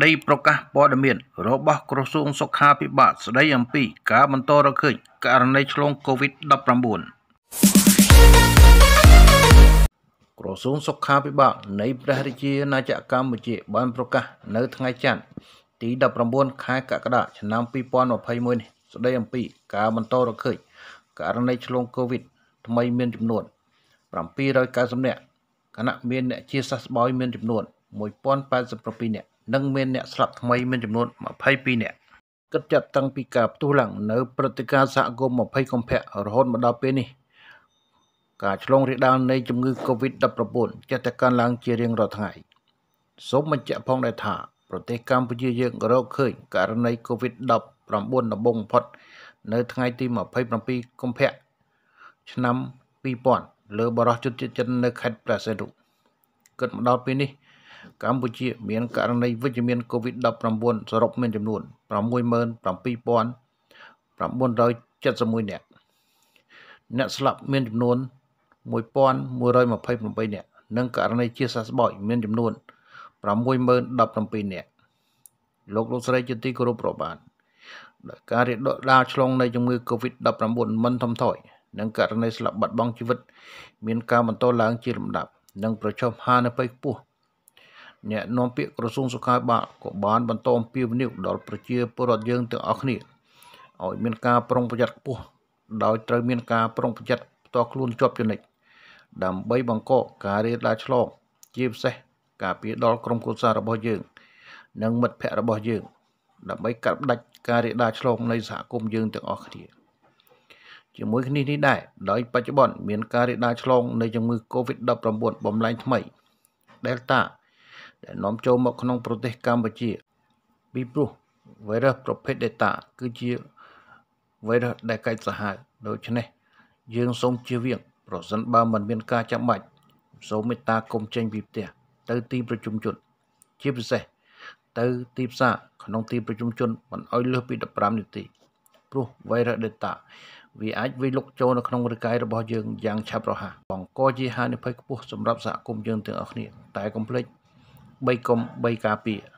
ក្តីប្រកាសព័ត៌មានរបស់ក្រសួងសុខាភិបាលស្តីអំពីការបន្តរកឃើញករណីឆ្លង COVID-19 ក្រសួងសុខាភិបាលនៃព្រះរាជាណាចក្រកម្ពុជាបានប្រកាសនៅថ្ងៃច័ន្ទទី19ខែកក្កដាឆ្នាំ2021នេះស្តីអំពីការបន្តរកឃើញករណីឆ្លង COVID ថ្មីមានចំនួន790នាក់គណៈមានអ្នកជាសះស្បើយមានចំនួន1087នាក់និងមានអ្នកស្លាប់ថ្មីមានចំនួន22នាក់គិតចាប់តាំងពីការផ្ទុះឡើងនៅព្រឹត្តិការណ៍សហគមន៍20កុម្ភៈរហូតមកដល់ពេលនេះការឆ្លងរាលដាលនៃជំងឺ Covid-19 ចេះតែកើនឡើងជារៀងរាល់ថ្ងៃសូមបញ្ជាក់ផងដែរថាប្រទេសកម្ពុជាយើងរកឃើញករណី Covid-19 ដំបូងបំផុត នៅថ្ងៃ ទី27កុម្ភៈឆ្នាំ2000លើបរិសុទ្ធជាតិចិននៅខេត្តប្រាសេឌូគិតមកដល់ពេលនេះកម្ពុជាមានករណីវិជ្ជមាន COVID-19 សរុបមានចំនួន67971នាក់អ្នកស្លាប់មានចំនួន1128នាក់និងករណីជាសះស្បើយមាន ចំនួន60017នាក់លោកលោកស្រីជាទីគោរពរាប់បានដោយការរីកដុះដាលឆ្លងនៃជំងឺ Covid-19 មិនថមថយនិងករណីស្លាប់បាត់បង់ជីវិត មានការបន្តឡើងជាលំដាប់និងប្រឈមហានិភ័យខ្ពស់អ្នកនាំពាក្យក្រសួងសុខាភិបាលក៏បានបន្តអំពាវនាវដល់ប្រជាពលរដ្ឋយើងទាំងអស់គ្នាឲ្យមានការប្រុងប្រយ័ត្នខ្ពស់ដោយត្រូវមានការប្រុងប្រយ័ត្នផ្ទាល់ខ្លួនជាប់ជានិច្ចដើម្បីបង្កការរាលដាលឆ្លង ជាពិសេសការពារដល់ក្រុមគ្រួសាររបស់យើង និងមិត្តភ័ក្តិរបស់យើង ដើម្បីកាត់ផ្តាច់ការរាលដាលឆ្លង នៃសហគមន៍យើងទាំងអស់គ្នាជាមួយគ្នានេះដែរដោយបច្ចុប្បន្នមានការរាលដាលឆ្លងនៃជំងឺ Covid-19 បំលែងថ្មី Delta ដែលនាំចូលមកក្នុង ប្រទេសកម្ពុជាពីព្រោះ virus ប្រភេទ Delta គឺជា virus ដែលកាចសាហាវដូច្នេះ យើងសូមជៀសវាងប្រសិនបើមិនមាន ការចាំបាច់សូមមេត្តាកុំចេញពីផ្ទះទៅទី ប្រជុំជនជាពិសេស ទៅ ទីផ្សារក្នុងទីប្រជុំជនមិនអោយលើសពី15នាទីព្រោះ virus Delta វាអាចវាយលុកចូលនៅក្នុងរាងកាយរបស់យើងយ៉ាងឆាប់រហ័សបង្កជាហានិភ័យខ្ពស់សម្រាប់សហគមន៍យើងទាំងអស់គ្នាតែកុំភ្លេច3កុំ3ការពារ។